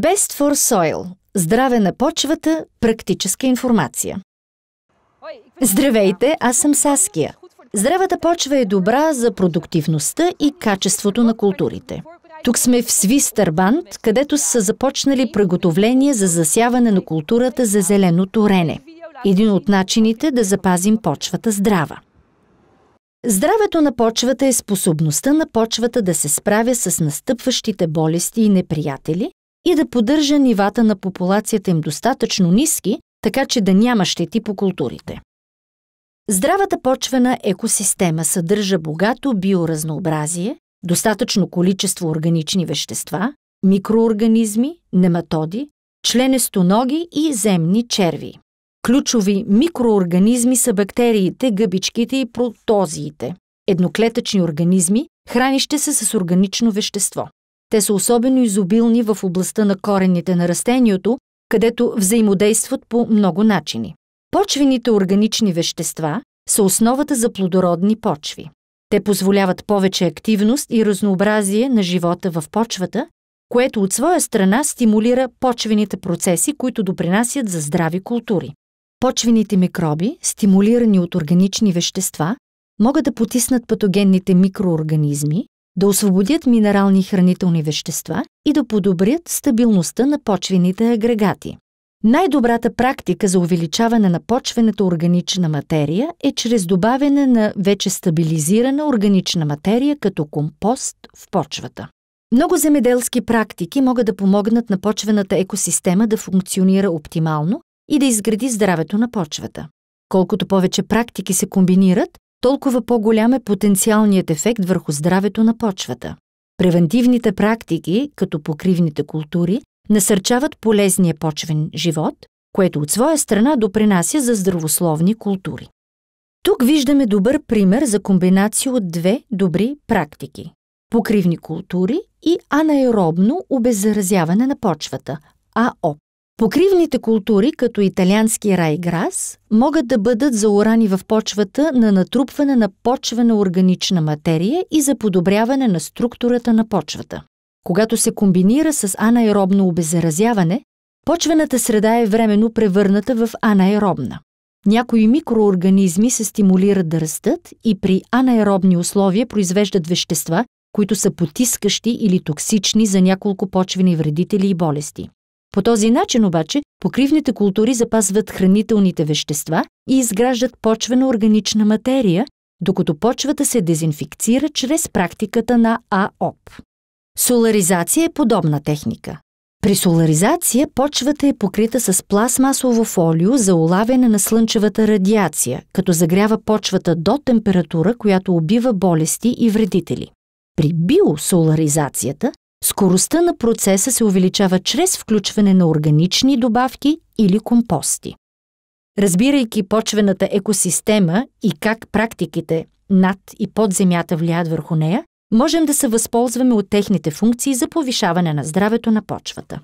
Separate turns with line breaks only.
Best for Soil – здраве на почвата, практическа информация. Здравейте, аз съм Саския. Здравата почва е добра за продуктивността и качеството на културите. Тук сме в Свистърбанд, където са започнали приготовление за засяване на културата за зелено рене. Един от начините да запазим почвата здрава. Здравето на почвата е способността на почвата да се справя с настъпващите болести и неприятели, и да поддържа нивата на популацията им достатъчно ниски, така че да няма щети по културите. Здравата почвена екосистема съдържа богато биоразнообразие, достатъчно количество органични вещества, микроорганизми, нематоди, членестоноги и земни черви. Ключови микроорганизми са бактериите, гъбичките и протозиите, едноклетъчни организми, хранище се с органично вещество. Те са особено изобилни в областта на корените на растението, където взаимодействат по много начини. Почвените органични вещества са основата за плодородни почви. Те позволяват повече активност и разнообразие на живота в почвата, което от своя страна стимулира почвените процеси, които допринасят за здрави култури. Почвените микроби, стимулирани от органични вещества, могат да потиснат патогенните микроорганизми, да освободят минерални хранителни вещества и да подобрят стабилността на почвените агрегати. Най-добрата практика за увеличаване на почвената органична материя е чрез добавяне на вече стабилизирана органична материя като компост в почвата. Много земеделски практики могат да помогнат на почвената екосистема да функционира оптимално и да изгради здравето на почвата. Колкото повече практики се комбинират, толкова по-голям е потенциалният ефект върху здравето на почвата. Превентивните практики, като покривните култури, насърчават полезния почвен живот, което от своя страна допринася за здравословни култури. Тук виждаме добър пример за комбинация от две добри практики – покривни култури и анаеробно обеззаразяване на почвата – АОП. Покривните култури, като италиански райграс, могат да бъдат заорани в почвата на натрупване на почвена органична материя и за подобряване на структурата на почвата. Когато се комбинира с анаеробно обеззаразяване, почвената среда е временно превърната в анаеробна. Някои микроорганизми се стимулират да растат и при анаеробни условия произвеждат вещества, които са потискащи или токсични за няколко почвени вредители и болести. По този начин обаче покривните култури запазват хранителните вещества и изграждат почвена органична материя, докато почвата се дезинфекцира чрез практиката на АОП. Соларизация е подобна техника. При соларизация почвата е покрита с пластмасово фолио за улавяне на слънчевата радиация, като загрява почвата до температура, която убива болести и вредители. При биосоларизацията Скоростта на процеса се увеличава чрез включване на органични добавки или компости. Разбирайки почвената екосистема и как практиките над и под земята влияят върху нея, можем да се възползваме от техните функции за повишаване на здравето на почвата.